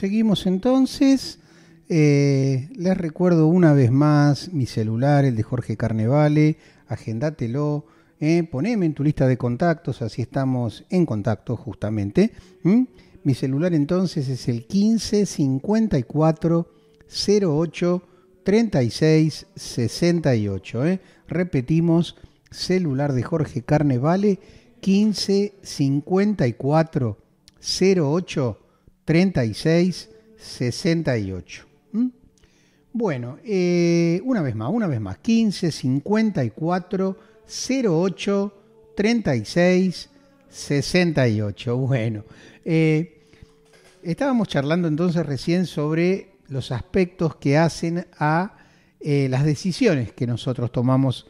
seguimos entonces. Eh, les recuerdo una vez más mi celular, el de Jorge Carnevale. Agendatelo. Eh, poneme en tu lista de contactos, así estamos en contacto justamente. ¿Mm? Mi celular entonces es el 15 54 08 36 68. Repetimos, celular de Jorge Carnevale 15 54 08 36 68. ¿Mm? Bueno, eh, una vez más, una vez más, 15 54 08 36 68. Bueno, eh, estábamos charlando entonces recién sobre los aspectos que hacen a eh, las decisiones que nosotros tomamos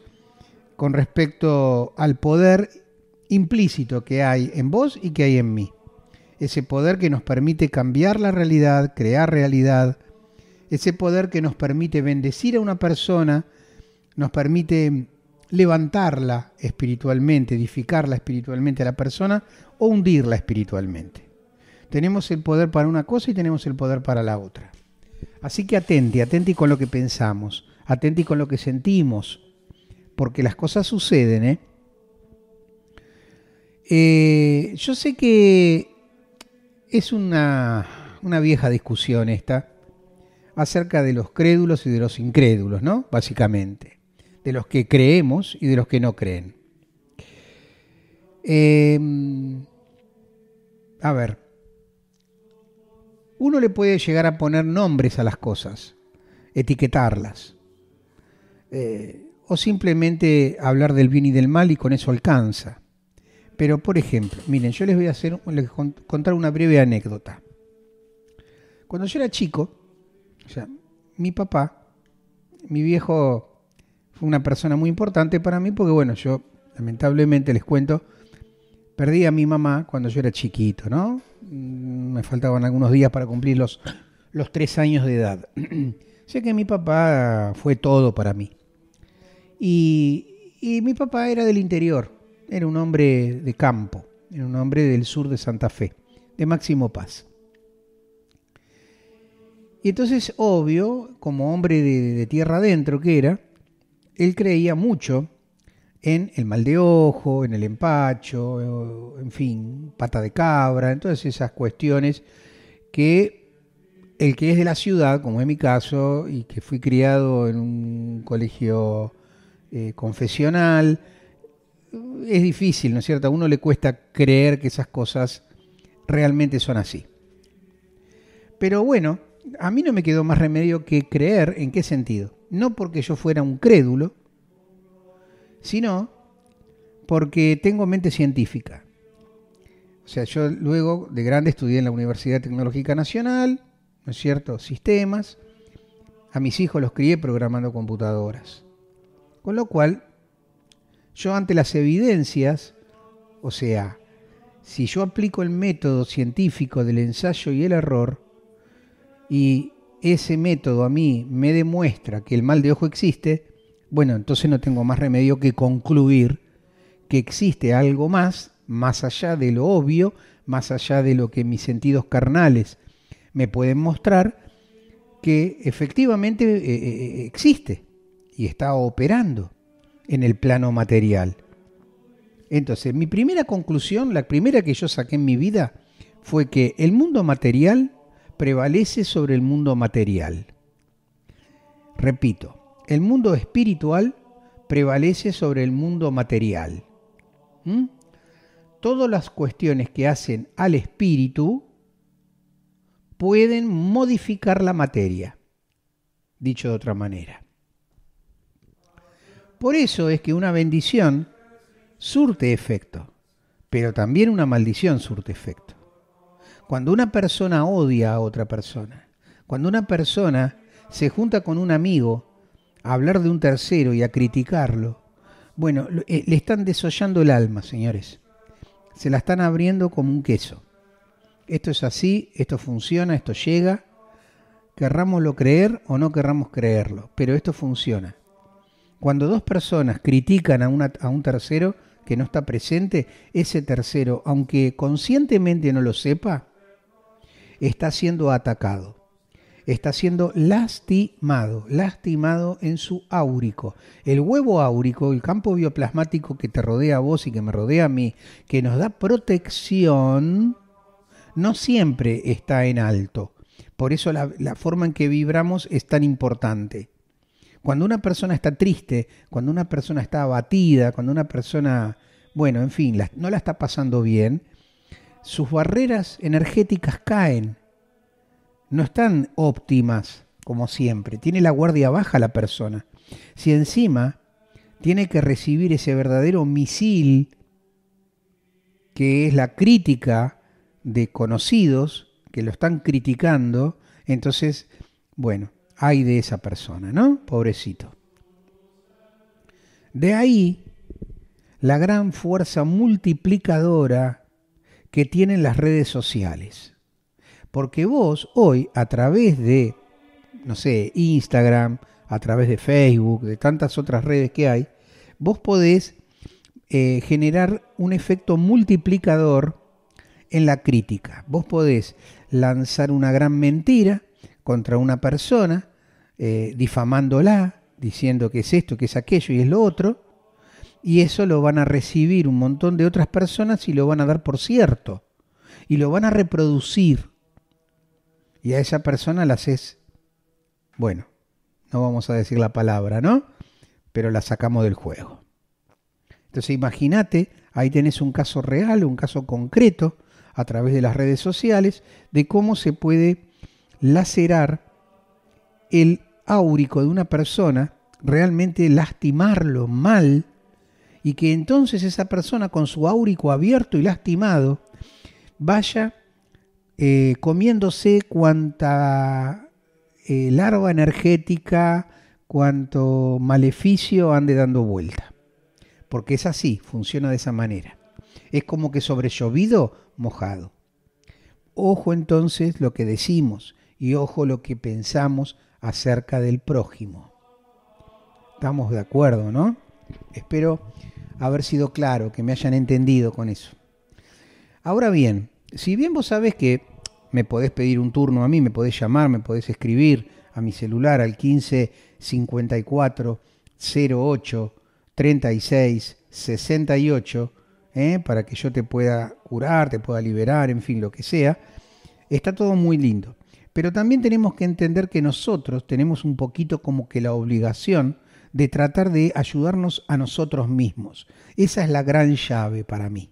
con respecto al poder implícito que hay en vos y que hay en mí ese poder que nos permite cambiar la realidad, crear realidad, ese poder que nos permite bendecir a una persona, nos permite levantarla espiritualmente, edificarla espiritualmente a la persona o hundirla espiritualmente. Tenemos el poder para una cosa y tenemos el poder para la otra. Así que atente, atente con lo que pensamos, atente con lo que sentimos, porque las cosas suceden. ¿eh? Eh, yo sé que es una, vieja discusión esta acerca de los crédulos y de los incrédulos, ¿no? Básicamente, de los que creemos y de los que no creen. Em, a ver, uno le puede llegar a poner nombres a las cosas, etiquetarlas, eh, o simplemente hablar del bien y del mal y con eso alcanza. Pero, por ejemplo, miren, yo les voy a hacer, contar una breve anécdota. Cuando yo era chico, o mi papá, mi viejo, fue una persona muy importante para mí porque, bueno, yo, lamentablemente, les cuento, perdí a mi mamá cuando yo era chiquito, ¿no? Mm, me faltaban algunos días para cumplir los, tres años de edad. sé que mi papá fue todo para mí. Y, y mi papá era del interior, era un hombre de campo, era un hombre del sur de Santa Fe, de Máximo Paz. Y entonces, obvio, como hombre de, tierra adentro que era, él creía mucho en el mal de ojo, en el empacho, en fin, pata de cabra, en todas esas cuestiones que el que es de la ciudad, como es mi caso, y que fui criado en un colegio eh, confesional, es difícil, ¿no es cierto? A uno le cuesta creer que esas cosas realmente son así. Pero bueno, a mí no me quedó más remedio que creer en qué sentido. No porque yo fuera un crédulo, sino porque tengo mente científica. O sea, yo luego de grande estudié en la Universidad Tecnológica Nacional, ¿no es cierto? Sistemas. A mis hijos los crié programando computadoras. Con lo cual yo ante las evidencias, o sea, si yo aplico el método científico del ensayo y el error, y ese método a mí me demuestra que el mal de ojo existe, bueno, entonces no tengo más remedio que concluir que existe algo más, más allá de lo obvio, más allá de lo que mis sentidos carnales me pueden mostrar, que efectivamente eh, eh, eh, existe y está operando en el plano material. Entonces, mi primera conclusión, la primera que yo saqué en mi vida, fue que el mundo material prevalece sobre el mundo material. Repito, el mundo espiritual prevalece sobre el mundo material. ¿Mm? Todas las cuestiones que hacen al espíritu pueden modificar la materia, dicho de otra manera. Por eso es que una bendición surte efecto, pero también una maldición surte efecto. Cuando una persona odia a otra persona, cuando una persona se junta con un amigo a hablar de un tercero y a criticarlo, bueno, eh, le están desollando el alma, señores. Se la están abriendo como un queso. Esto es así, esto funciona, esto llega. Querrámoslo creer o no querramos creerlo, pero esto funciona. Cuando dos personas critican a, un tercero que no está presente, ese tercero, aunque conscientemente no lo sepa, está siendo atacado, está siendo lastimado, lastimado en su áurico. El huevo áurico, el campo bioplasmático que te rodea a vos y que me rodea a mí, que nos da protección, no siempre está en alto. Por eso la forma en que vibramos es tan importante. Cuando una persona está triste, cuando una persona está abatida, cuando una persona, bueno, en fin, no la está pasando bien, sus barreras energéticas caen. No están óptimas como siempre. Tiene la guardia baja la persona. Si encima tiene que recibir ese verdadero misil que es la crítica de conocidos que lo están criticando, entonces, bueno, hay de esa persona, ¿no? Pobrecito. De ahí la gran fuerza multiplicadora que tienen las redes sociales. Porque vos hoy a través de, no sé, Instagram, a través de Facebook, de tantas otras redes que hay, vos podés eh, generar un efecto multiplicador en la crítica. Vos podés lanzar una gran mentira contra una persona eh, difamándola, diciendo que es esto, que es aquello y es lo otro, y eso lo van a recibir un montón de otras personas y lo van a dar por cierto, y lo van a reproducir, y a esa persona las es, bueno, no vamos a decir la palabra, ¿no? Pero la sacamos del juego. Entonces imagínate, ahí tenés un caso real, un caso concreto, a través de las redes sociales, de cómo se puede lacerar el de una persona, realmente lastimarlo mal, y que entonces esa persona con su áurico abierto y lastimado vaya eh, comiéndose cuanta eh, larva energética, cuanto maleficio ande dando vuelta. Porque es así, funciona de esa manera. Es como que sobre llovido, mojado. Ojo entonces lo que decimos y ojo lo que pensamos acerca del prójimo. Estamos de acuerdo, ¿no? Espero haber sido claro, que me hayan entendido con eso. Ahora bien, si bien vos sabés que me podés pedir un turno a mí, me podés llamar, me podés escribir a mi celular al 15 54 08 36 68 para que yo te pueda curar, te pueda liberar, en fin, lo que sea. Está todo muy lindo. Pero también tenemos que entender que nosotros tenemos un poquito como que la obligación de tratar de ayudarnos a nosotros mismos. Esa es la gran llave para mí,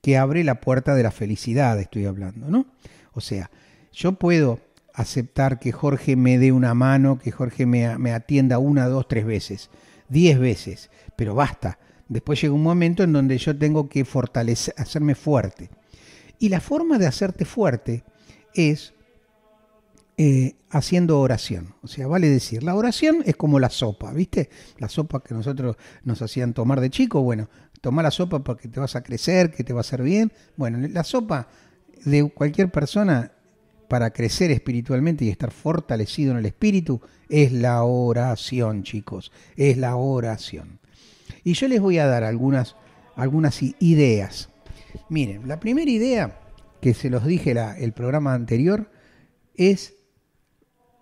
que abre la puerta de la felicidad, estoy hablando, ¿no? O sea, yo puedo aceptar que Jorge me dé una mano, que Jorge me, atienda una, dos, tres veces, diez veces, pero basta. Después llega un momento en donde yo tengo que fortalecer, hacerme fuerte. Y la forma de hacerte fuerte es eh, haciendo oración. O sea, vale decir, la oración es como la sopa, ¿viste? La sopa que nosotros nos hacían tomar de chico, bueno, tomar la sopa porque te vas a crecer, que te va a hacer bien. Bueno, la sopa de cualquier persona para crecer espiritualmente y estar fortalecido en el espíritu es la oración, chicos, es la oración. Y yo les voy a dar algunas, algunas ideas. Miren, la primera idea que se los dije el programa anterior es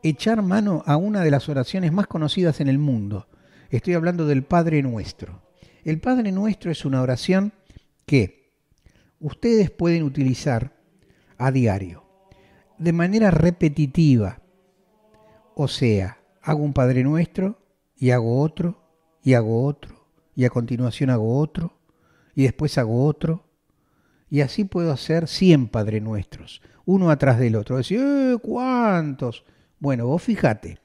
echar mano a una de las oraciones más conocidas en el mundo. Estoy hablando del Padre Nuestro. El Padre Nuestro es una oración que ustedes pueden utilizar a diario, de manera repetitiva. O sea, hago un Padre Nuestro y hago otro y hago otro y a continuación hago otro y después hago otro. Y así puedo hacer 100 Padre Nuestros, uno atrás del otro. Decir, eh, cuántos! Bueno, vos fijate,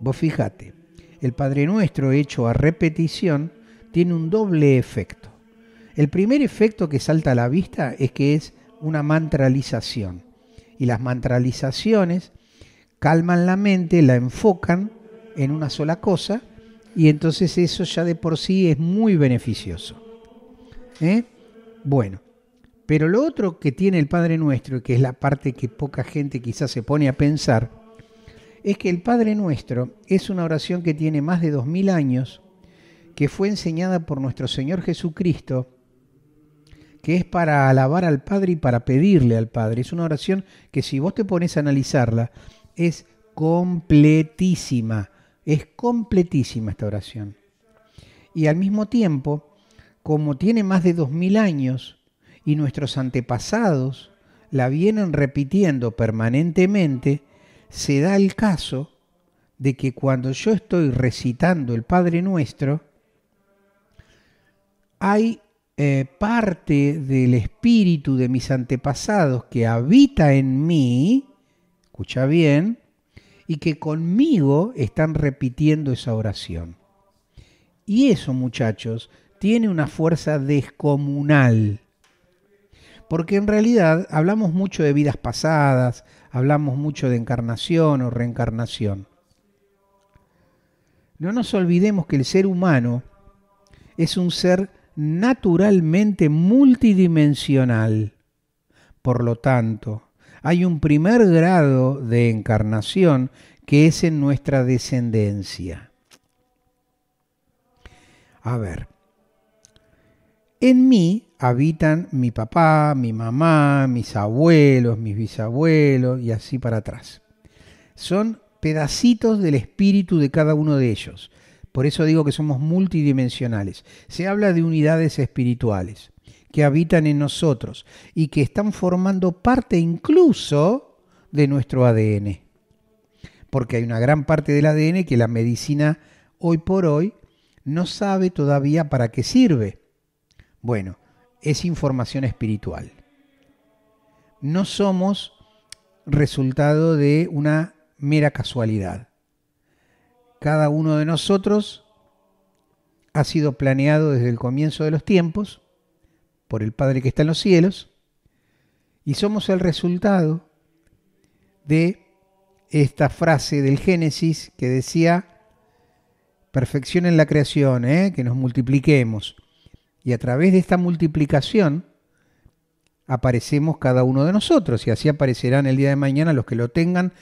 vos fijate, el Padre Nuestro hecho a repetición tiene un doble efecto. El primer efecto que salta a la vista es que es una mantralización. Y las mantralizaciones calman la mente, la enfocan en una sola cosa y entonces eso ya de por sí es muy beneficioso. ¿Eh? Bueno, pero lo otro que tiene el Padre Nuestro, que es la parte que poca gente quizás se pone a pensar, es que el Padre Nuestro es una oración que tiene más de dos mil años, que fue enseñada por nuestro Señor Jesucristo, que es para alabar al Padre y para pedirle al Padre. Es una oración que si vos te pones a analizarla, es completísima, es completísima esta oración. Y al mismo tiempo, como tiene más de dos mil años y nuestros antepasados la vienen repitiendo permanentemente, se da el caso de que cuando yo estoy recitando el Padre Nuestro, hay eh, parte del espíritu de mis antepasados que habita en mí, escucha bien, y que conmigo están repitiendo esa oración. Y eso, muchachos, tiene una fuerza descomunal. Porque en realidad hablamos mucho de vidas pasadas, hablamos mucho de encarnación o reencarnación. No nos olvidemos que el ser humano es un ser naturalmente multidimensional. Por lo tanto, hay un primer grado de encarnación que es en nuestra descendencia. A ver, en mí habitan mi papá, mi mamá, mis abuelos, mis bisabuelos y así para atrás. Son pedacitos del espíritu de cada uno de ellos. Por eso digo que somos multidimensionales. Se habla de unidades espirituales que habitan en nosotros y que están formando parte incluso de nuestro ADN. Porque hay una gran parte del ADN que la medicina hoy por hoy no sabe todavía para qué sirve. Bueno, es información espiritual. No somos resultado de una mera casualidad. Cada uno de nosotros ha sido planeado desde el comienzo de los tiempos por el Padre que está en los cielos y somos el resultado de esta frase del Génesis que decía, perfección en la creación, ¿eh? que nos multipliquemos y a través de esta multiplicación aparecemos cada uno de nosotros y así aparecerán el día de mañana los que lo tengan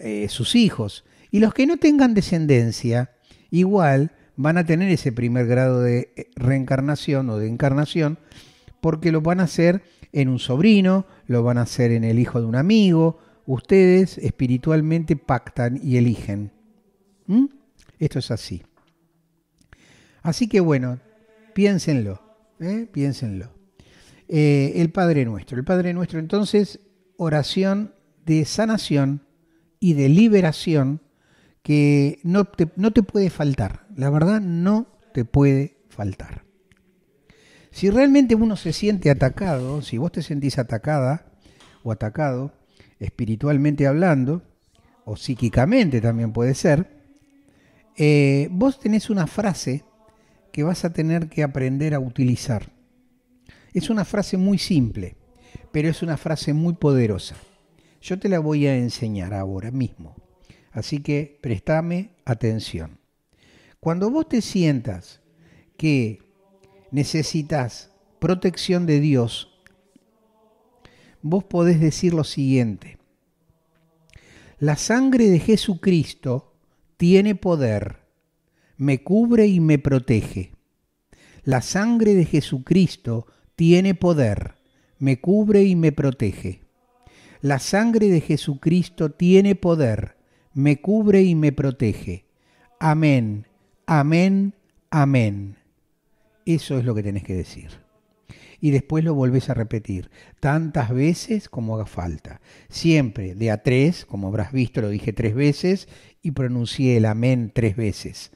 eh, sus hijos. Y los que no tengan descendencia, igual van a tener ese primer grado de eh, reencarnación o de encarnación, porque lo van a hacer en un sobrino, lo van a hacer en el hijo de un amigo. Ustedes espiritualmente pactan y eligen. ¿Mm? Esto es así. Así que bueno, piénsenlo. ¿eh? piénsenlo. Eh, el Padre Nuestro. El Padre Nuestro entonces, oración de sanación y de liberación que no te, puede faltar. La verdad no te puede faltar. Si realmente uno se siente atacado, si vos te sentís atacada o atacado, espiritualmente hablando, o psíquicamente también puede ser, eh, vos tenés una frase que vas a tener que aprender a utilizar. Es una frase muy simple, pero es una frase muy poderosa. Yo te la voy a enseñar ahora mismo, así que préstame atención. Cuando vos te sientas que necesitas protección de Dios, vos podés decir lo siguiente. La sangre de Jesucristo tiene poder me cubre y me protege. La sangre de Jesucristo tiene poder, me cubre y me protege. La sangre de Jesucristo tiene poder, me cubre y me protege. Amén, amén, amén. Eso es lo que tenés que decir. Y después lo volvés a repetir tantas veces como haga falta. Siempre de a tres, como habrás visto, lo dije tres veces y pronuncié el amén tres veces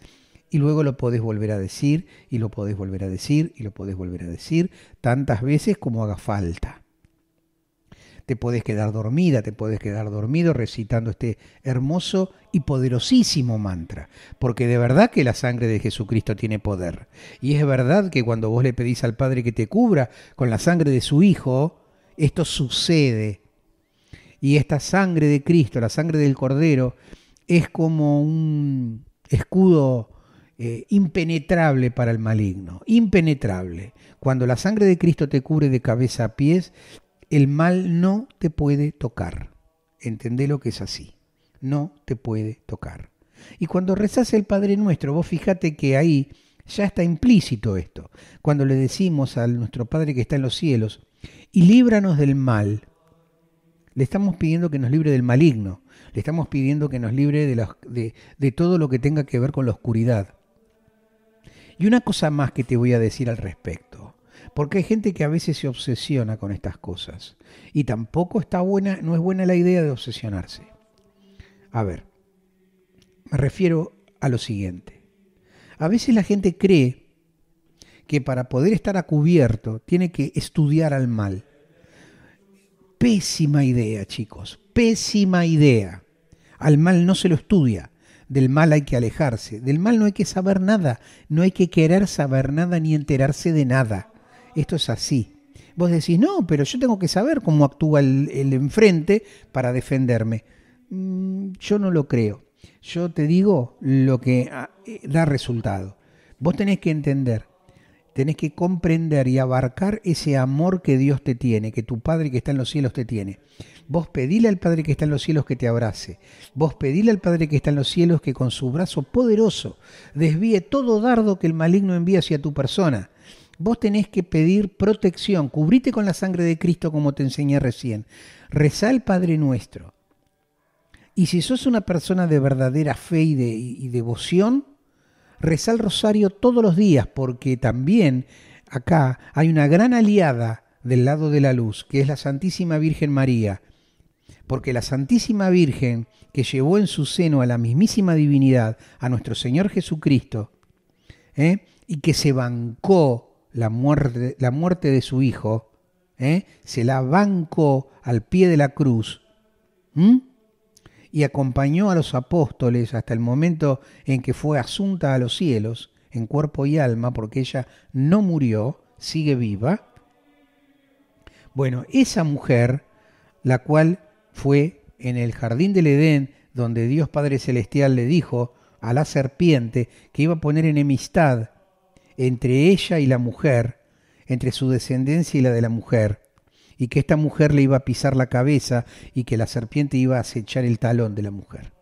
y luego lo podés volver a decir y lo podés volver a decir y lo podés volver a decir tantas veces como haga falta. Te podés quedar dormida, te podés quedar dormido recitando este hermoso y poderosísimo mantra, porque de verdad que la sangre de Jesucristo tiene poder. Y es verdad que cuando vos le pedís al Padre que te cubra con la sangre de su Hijo, esto sucede. Y esta sangre de Cristo, la sangre del Cordero, es como un escudo eh, impenetrable para el maligno, impenetrable. Cuando la sangre de Cristo te cubre de cabeza a pies, el mal no te puede tocar. Entendé lo que es así. No te puede tocar. Y cuando rezás el Padre Nuestro, vos fíjate que ahí ya está implícito esto. Cuando le decimos a nuestro Padre que está en los cielos, y líbranos del mal, le estamos pidiendo que nos libre del maligno, le estamos pidiendo que nos libre de todo lo que tenga que ver con la oscuridad y una cosa más que te voy a decir al respecto, porque hay gente que a veces se obsesiona con estas cosas y tampoco está buena, no es buena la idea de obsesionarse. A ver, me refiero a lo siguiente. A veces la gente cree que para poder estar a cubierto tiene que estudiar al mal. Pésima idea, chicos, pésima idea. Al mal no se lo estudia, del mal hay que alejarse, del mal no hay que saber nada, no hay que querer saber nada ni enterarse de nada. Esto es así. Vos decís, no, pero yo tengo que saber cómo actúa el, enfrente para defenderme. Mm, yo no lo creo. Yo te digo lo que ah, eh, da resultado. Vos tenés que entender tenés que comprender y abarcar ese amor que Dios te tiene, que tu Padre que está en los cielos te tiene. Vos pedile al Padre que está en los cielos que te abrace. Vos pedile al Padre que está en los cielos que con su brazo poderoso desvíe todo dardo que el maligno envía hacia tu persona. Vos tenés que pedir protección, cubrite con la sangre de Cristo como te enseñé recién. Reza al Padre nuestro. Y si sos una persona de verdadera fe y devoción, Reza el rosario todos los días porque también acá hay una gran aliada del lado de la luz, que es la Santísima Virgen María. Porque la Santísima Virgen, que llevó en su seno a la mismísima divinidad, a nuestro Señor Jesucristo, ¿eh? y que se bancó la muerte, la muerte de su Hijo, ¿eh? se la bancó al pie de la cruz, y acompañó a los apóstoles hasta el momento en que fue asunta a los cielos, en cuerpo y alma, porque ella no murió, sigue viva. Bueno, esa mujer, la cual fue en el jardín del Edén, donde Dios Padre Celestial le dijo a la serpiente que iba a poner enemistad entre ella y la mujer, entre su descendencia y la de la mujer y que esta mujer le iba a pisar la cabeza y que la serpiente iba a acechar el talón de la mujer.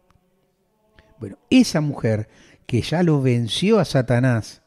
Bueno, esa mujer que ya lo venció a Satanás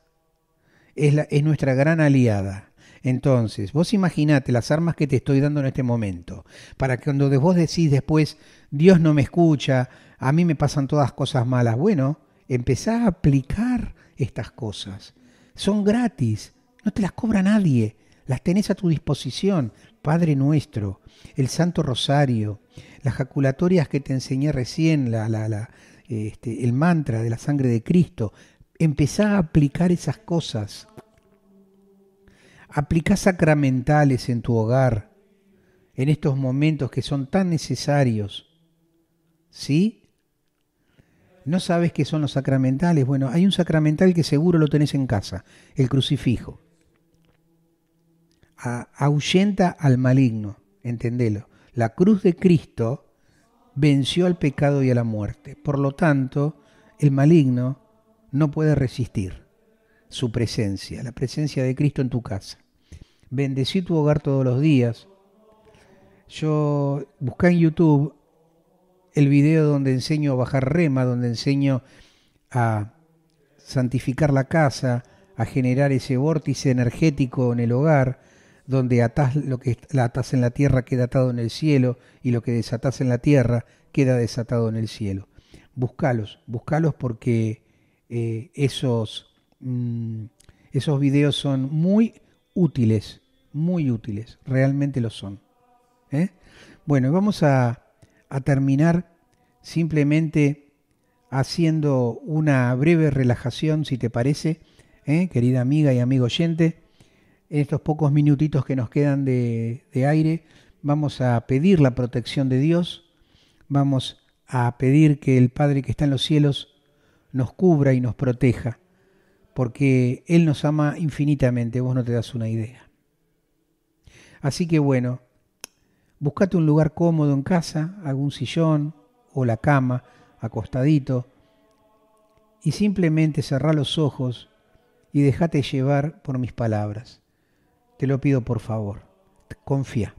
es, la, es nuestra gran aliada. Entonces, vos imaginate las armas que te estoy dando en este momento, para que cuando vos decís después, Dios no me escucha, a mí me pasan todas cosas malas. Bueno, empezá a aplicar estas cosas. Son gratis, no te las cobra nadie las tenés a tu disposición, Padre nuestro, el Santo Rosario, las jaculatorias que te enseñé recién, la, la, este, el mantra de la sangre de Cristo. Empezá a aplicar esas cosas. aplica sacramentales en tu hogar, en estos momentos que son tan necesarios. ¿Sí? ¿No sabes qué son los sacramentales? Bueno, hay un sacramental que seguro lo tenés en casa, el crucifijo ahuyenta al maligno, entendelo. La cruz de Cristo venció al pecado y a la muerte. Por lo tanto, el maligno no puede resistir su presencia, la presencia de Cristo en tu casa. Bendecí tu hogar todos los días. Yo busqué en YouTube el video donde enseño a bajar rema, donde enseño a santificar la casa, a generar ese vórtice energético en el hogar, donde atás lo que atás en la tierra queda atado en el cielo, y lo que desatás en la tierra queda desatado en el cielo. Buscalos, buscalos porque eh, esos, mm, esos videos son muy útiles, muy útiles, realmente lo son. ¿eh? Bueno, vamos a, terminar simplemente haciendo una breve relajación, si te parece, ¿eh? querida amiga y amigo oyente en estos pocos minutitos que nos quedan de, aire, vamos a pedir la protección de Dios, vamos a pedir que el Padre que está en los cielos nos cubra y nos proteja, porque Él nos ama infinitamente, vos no te das una idea. Así que bueno, buscate un lugar cómodo en casa, algún sillón o la cama, acostadito, y simplemente cerrá los ojos y déjate llevar por mis palabras. Te lo pido por favor. Confía.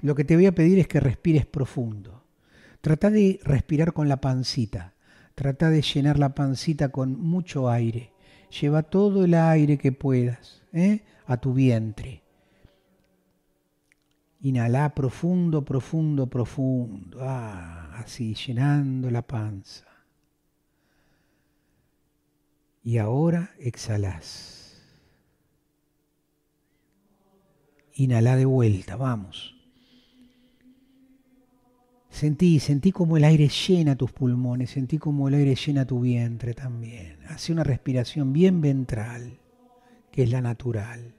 Lo que te voy a pedir es que respires profundo. Trata de respirar con la pancita. Trata de llenar la pancita con mucho aire. Lleva todo el aire que puedas ¿eh? a tu vientre. Inhala profundo, profundo, profundo. Ah, así, llenando la panza. Y ahora exhalas. inhalá de vuelta, vamos. Sentí, sentí como el aire llena tus pulmones, sentí como el aire llena tu vientre también. Hace una respiración bien ventral, que es la natural.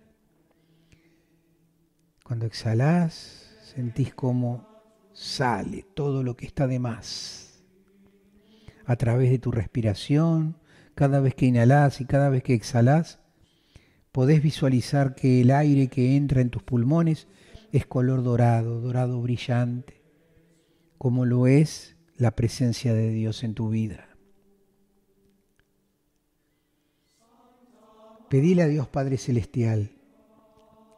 Cuando exhalás, sentís como sale todo lo que está de más. A través de tu respiración, cada vez que inhalás y cada vez que exhalás, podés visualizar que el aire que entra en tus pulmones es color dorado, dorado brillante, como lo es la presencia de Dios en tu vida. Pedile a Dios Padre Celestial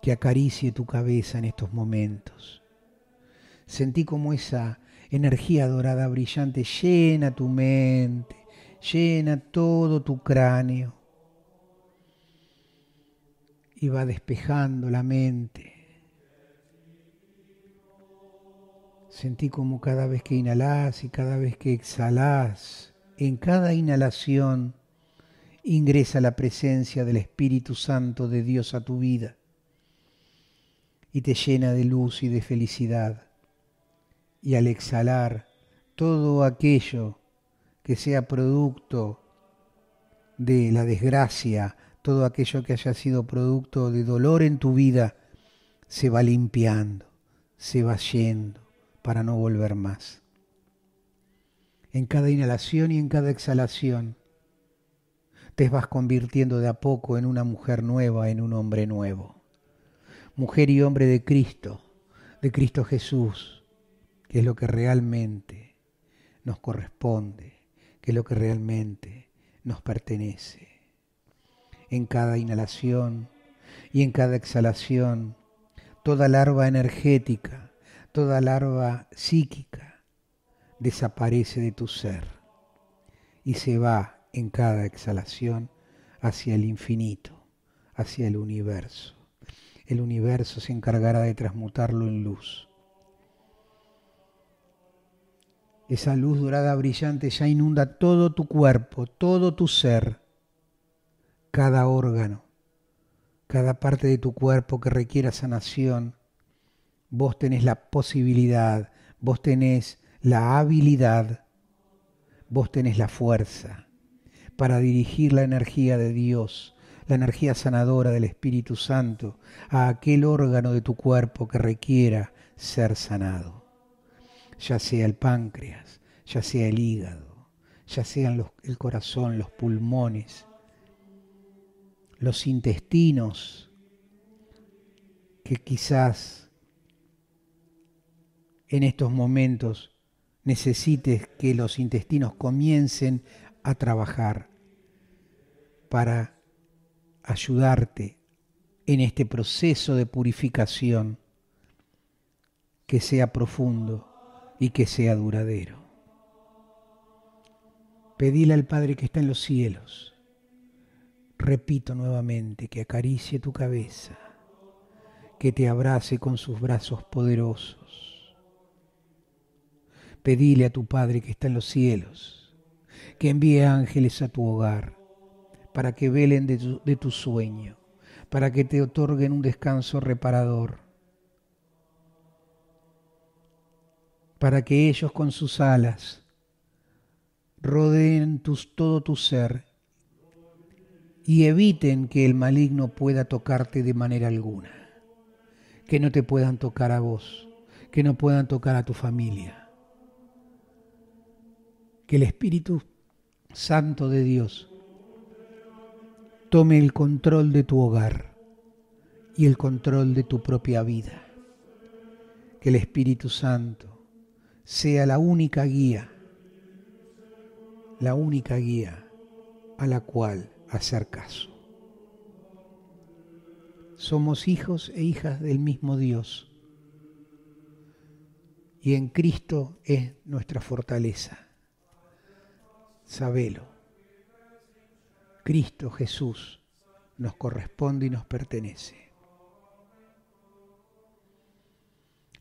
que acaricie tu cabeza en estos momentos. Sentí como esa energía dorada brillante llena tu mente, llena todo tu cráneo y va despejando la mente. Sentí como cada vez que inhalás y cada vez que exhalás, en cada inhalación ingresa la presencia del Espíritu Santo de Dios a tu vida y te llena de luz y de felicidad. Y al exhalar todo aquello que sea producto de la desgracia, todo aquello que haya sido producto de dolor en tu vida se va limpiando, se va yendo para no volver más. En cada inhalación y en cada exhalación te vas convirtiendo de a poco en una mujer nueva, en un hombre nuevo. Mujer y hombre de Cristo, de Cristo Jesús, que es lo que realmente nos corresponde, que es lo que realmente nos pertenece en cada inhalación y en cada exhalación, toda larva energética, toda larva psíquica desaparece de tu ser y se va en cada exhalación hacia el infinito, hacia el universo. El universo se encargará de transmutarlo en luz. Esa luz dorada brillante ya inunda todo tu cuerpo, todo tu ser cada órgano, cada parte de tu cuerpo que requiera sanación. Vos tenés la posibilidad, vos tenés la habilidad, vos tenés la fuerza para dirigir la energía de Dios, la energía sanadora del Espíritu Santo, a aquel órgano de tu cuerpo que requiera ser sanado, ya sea el páncreas, ya sea el hígado, ya sean el corazón, los pulmones, los intestinos que quizás en estos momentos necesites que los intestinos comiencen a trabajar para ayudarte en este proceso de purificación que sea profundo y que sea duradero. Pedile al Padre que está en los cielos Repito nuevamente, que acaricie tu cabeza, que te abrace con sus brazos poderosos. Pedile a tu Padre que está en los cielos, que envíe ángeles a tu hogar, para que velen de tu, sueño, para que te otorguen un descanso reparador, para que ellos con sus alas rodeen todo tu ser y eviten que el maligno pueda tocarte de manera alguna, que no te puedan tocar a vos, que no puedan tocar a tu familia. Que el Espíritu Santo de Dios tome el control de tu hogar y el control de tu propia vida. Que el Espíritu Santo sea la única guía, la única guía a la cual hacer caso. Somos hijos e hijas del mismo Dios. Y en Cristo es nuestra fortaleza. Sabelo. Cristo Jesús nos corresponde y nos pertenece.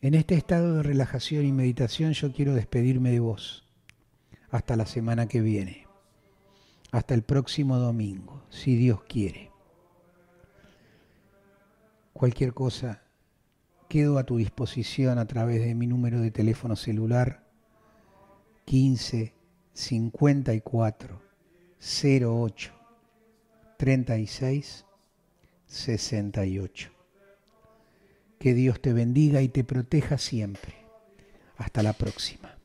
En este estado de relajación y meditación yo quiero despedirme de vos. Hasta la semana que viene hasta el próximo domingo, si Dios quiere. Cualquier cosa, quedo a tu disposición a través de mi número de teléfono celular 15 54 08 36 68. Que Dios te bendiga y te proteja siempre. Hasta la próxima.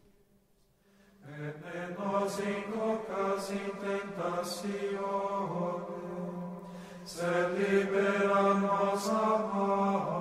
tentatione, sed libera nos